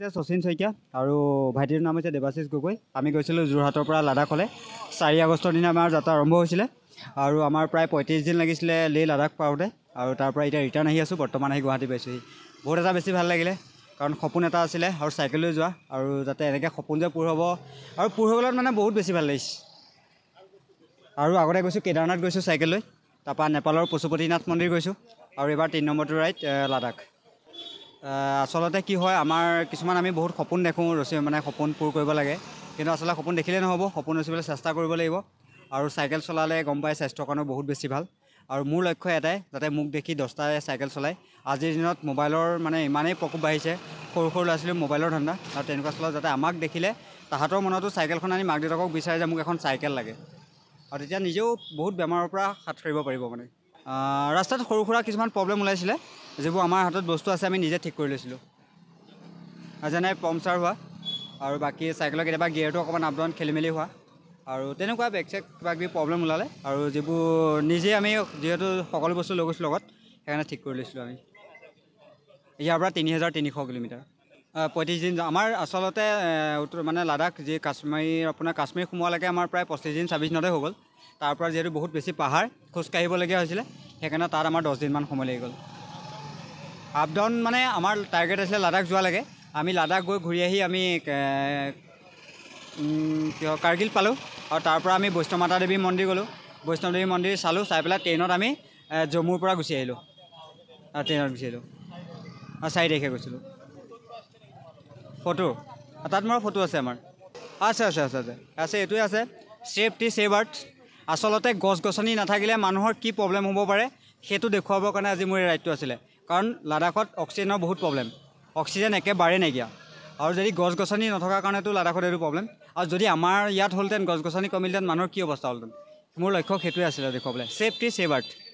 হৈছে শচীন শইকীয়া আৰু ভাইটিৰ নাম হৈছে দেৱাশীষ গগৈ আমি গৈছিলোঁ যোৰহাটৰ পৰা লাডাখলৈ চাৰি আগষ্টৰ দিনা আমাৰ যাত্ৰা আৰম্ভ হৈছিলে আৰু আমাৰ প্ৰায় পঁয়ত্ৰিছ দিন লাগিছিলে লে লাডাখ পাওঁতে আৰু তাৰ পৰা এতিয়া ৰিটাৰ্ণ আহি আছোঁ বৰ্তমান আহি গুৱাহাটী পাইছোঁহি বহুত এটা বেছি ভাল লাগিলে কাৰণ সপোন এটা আছিলে আৰু চাইকেল লৈ যোৱা আৰু যাতে এনেকৈ সপোন যে পূৰ হ'ব আৰু পূৰ হৈ গ'লত মানে বহুত বেছি ভাল লাগিছে আৰু আগতে গৈছোঁ কেদাৰনাথ গৈছোঁ চাইকেল লৈ তাৰপৰা নেপালৰ পশুপতিনাথ মন্দিৰ গৈছোঁ আৰু এইবাৰ তিনি নম্বৰটো ৰাইড লাডাখ আচলতে কি হয় আমাৰ কিছুমান আমি বহুত সপোন দেখোঁ ৰচি মানে সপোন পূৰ কৰিব লাগে কিন্তু আচলতে সপোন দেখিলে নহ'ব সপোন ৰচিবলৈ চেষ্টা কৰিব লাগিব আৰু চাইকেল চলালে গম পায় স্বাস্থ্যৰ কাৰণেও বহুত বেছি ভাল আৰু মোৰ লক্ষ্য এটাই যাতে মোক দেখি দহটাই চাইকেল চলায় আজিৰ দিনত মোবাইলৰ মানে ইমানেই প্ৰকোপ বাঢ়িছে সৰু সৰু ল'ৰা ছোৱালী মোবাইলৰ ধান্দা আৰু তেনেকুৱা চলত যাতে আমাক দেখিলে তাহাঁতৰ মনতো চাইকেলখন আনি মাক দেউতাকক বিচাৰে যে মোক এখন চাইকেল লাগে আৰু তেতিয়া নিজেও বহুত বেমাৰৰ পৰা হাত সাৰিব পাৰিব মানে ৰাস্তাত সৰু সুৰা কিছুমান প্ৰব্লেম ওলাইছিলে যিবোৰ আমাৰ হাতত বস্তু আছে আমি নিজে ঠিক কৰি লৈছিলোঁ যেনে পামচাৰ হোৱা আৰু বাকী চাইকেলৰ কেতিয়াবা গিয়েৰটো অকণমান আপ ডাউন খেলি মেলি হোৱা আৰু তেনেকুৱা বেগ চেগ কিবাকিবি প্ৰব্লেম ওলালে আৰু যিবোৰ নিজে আমি যিহেতু সকলো বস্তু লৈ গৈছিলোঁ লগত সেইকাৰণে ঠিক কৰি লৈছিলোঁ আমি ইয়াৰ পৰা তিনি হাজাৰ তিনিশ কিলোমিটাৰ পঁয়ত্ৰিছ দিন আমাৰ আচলতে মানে লাডাখ যি কাশ্মীৰ আপোনাৰ কাশ্মীৰ সোমোৱালৈকে আমাৰ প্ৰায় পঁচিছ দিন ছাব্বিছ দিনতে হৈ গ'ল তাৰপৰা যিহেতু বহুত বেছি পাহাৰ খোজকাঢ়িবলগীয়া হৈছিলে সেইকাৰণে তাত আমাৰ দহদিনমান সময় লাগি গ'ল আপ ডাউন মানে আমাৰ টাৰ্গেট আছিলে লাডাখ যোৱালৈকে আমি লাডাখ গৈ ঘূৰি আহি আমি কাৰ্গিল পালোঁ আৰু তাৰপৰা আমি বৈষ্ণৱ মাতা দেৱী মন্দিৰ গ'লোঁ বৈষ্ণৱদেৱী মন্দিৰ চালোঁ চাই পেলাই ট্ৰেইনত আমি জম্মুৰ পৰা গুচি আহিলোঁ ট্ৰেইনত গুচি আহিলোঁ চাৰি তাৰিখে গৈছিলোঁ ফটো তাত মোৰ ফটো আছে আমাৰ আছে আছে আছে আছে আছে এইটোৱে আছে ছেফ টি ছেভ আৰ্থ আচলতে গছ গছনি নাথাকিলে মানুহৰ কি প্ৰব্লেম হ'ব পাৰে সেইটো দেখুৱাবৰ কাৰণে আজি মোৰ এই ৰাইডটো আছিলে কাৰণ লাডাখত অক্সিজেনৰ বহুত প্ৰব্লেম অক্সিজেন একেবাৰে নাইকিয়া আৰু যদি গছ গছনি নথকাৰ কাৰণেতো লাডাখত এইটো প্ৰব্লেম আৰু যদি আমাৰ ইয়াত হ'লহেঁতেন গছ গছনি কমিলহেঁতেন মানুহৰ কি অৱস্থা হ'লহেঁতেন মোৰ লক্ষ্য সেইটোৱে আছিলে দেখুৱাবলৈ ছেফটি ছেভ আৰ্থ